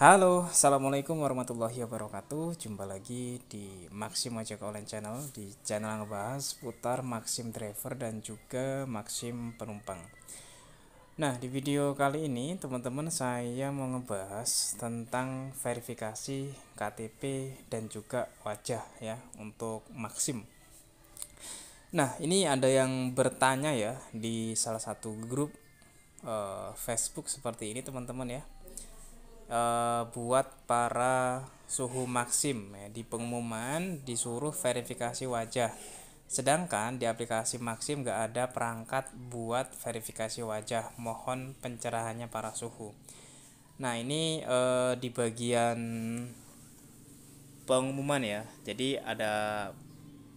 Halo, Assalamualaikum warahmatullahi wabarakatuh Jumpa lagi di Maxim Ojek Online Channel Di channel yang ngebahas putar Maxim Driver dan juga Maxim Penumpang Nah, di video kali ini teman-teman saya mau ngebahas tentang verifikasi KTP dan juga wajah ya untuk Maxim Nah, ini ada yang bertanya ya di salah satu grup eh, Facebook seperti ini teman-teman ya uh, buat para suhu maksim ya, di pengumuman disuruh verifikasi wajah sedangkan di aplikasi maksim gak ada perangkat buat verifikasi wajah mohon pencerahannya para suhu nah ini uh, di bagian pengumuman ya jadi ada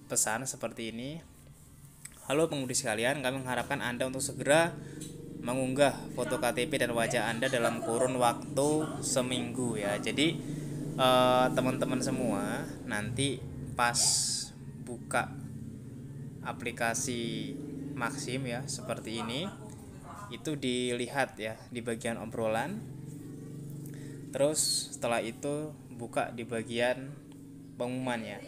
pesan seperti ini Halo pengemudi sekalian, kami mengharapkan Anda untuk segera mengunggah foto KTP dan wajah Anda dalam kurun waktu seminggu ya. Jadi eh, teman-teman semua nanti pas buka aplikasi Maxim ya seperti ini itu dilihat ya di bagian obrolan. Terus setelah itu buka di bagian pengumuman ya.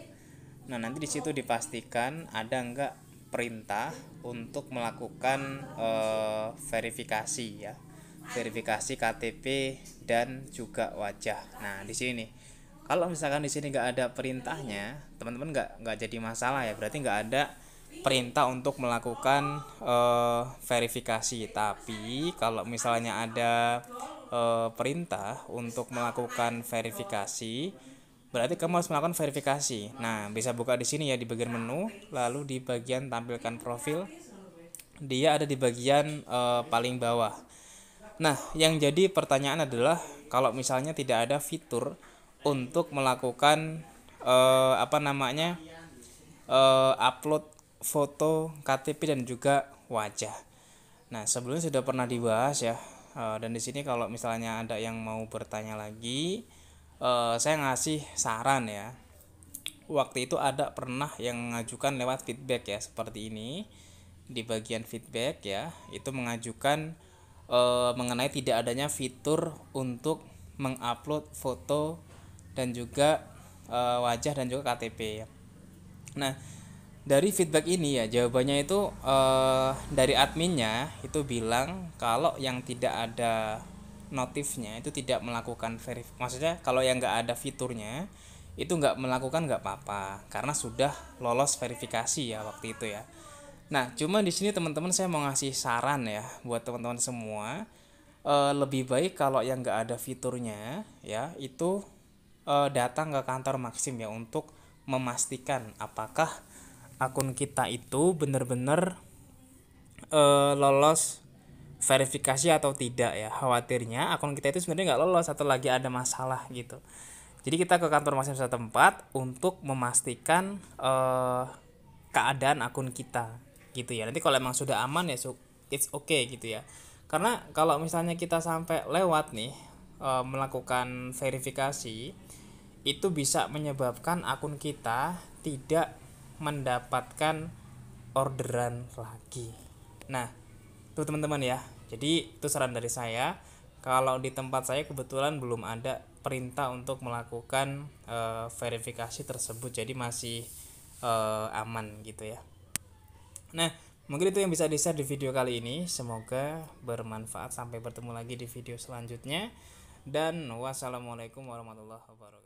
Nah, nanti di situ dipastikan ada enggak perintah untuk melakukan uh, verifikasi ya verifikasi KTP dan juga wajah nah di sini nih kalau misalkan di sini nggak ada perintahnya teman-teman nggak -teman nggak jadi masalah ya berarti nggak ada perintah untuk melakukan uh, verifikasi tapi kalau misalnya ada uh, perintah untuk melakukan verifikasi Berarti kamu harus melakukan verifikasi. Nah, bisa buka di sini ya di bagian menu, lalu di bagian tampilkan profil. Dia ada di bagian uh, paling bawah. Nah, yang jadi pertanyaan adalah kalau misalnya tidak ada fitur untuk melakukan uh, apa namanya? Uh, upload foto KTP dan juga wajah. Nah, sebelumnya sudah pernah dibahas ya. Uh, dan di sini kalau misalnya ada yang mau bertanya lagi, Eh, saya ngasih saran ya waktu itu ada pernah yang mengajukan lewat feedback ya seperti ini di bagian feedback ya itu mengajukan e, mengenai tidak adanya fitur untuk mengupload foto dan juga e, wajah dan juga KTP ya. Nah dari feedback ini ya jawabannya itu e, dari adminnya itu bilang kalau yang tidak ada notifnya itu tidak melakukan verif maksudnya kalau yang nggak ada fiturnya itu nggak melakukan nggak apa-apa karena sudah lolos verifikasi ya waktu itu ya nah cuma di sini teman-teman saya mau ngasih saran ya buat teman-teman semua e, lebih baik kalau yang nggak ada fiturnya ya itu e, datang ke kantor Maxim ya untuk memastikan apakah akun kita itu benar-benar e, lolos verifikasi atau tidak ya khawatirnya akun kita itu sebenarnya nggak lolos atau lagi ada masalah gitu jadi kita ke kantor masing tempat untuk memastikan uh, keadaan akun kita gitu ya nanti kalau emang sudah aman ya itu it's okay gitu ya karena kalau misalnya kita sampai lewat nih uh, melakukan verifikasi itu bisa menyebabkan akun kita tidak mendapatkan orderan lagi nah tuh teman-teman ya jadi itu saran dari saya. Kalau di tempat saya kebetulan belum ada perintah untuk melakukan e, verifikasi tersebut, jadi masih e, aman gitu ya. Nah, mungkin itu yang bisa di-share di video kali ini. Semoga bermanfaat. Sampai bertemu lagi di video selanjutnya. Dan wassalamualaikum warahmatullahi wabarakatuh.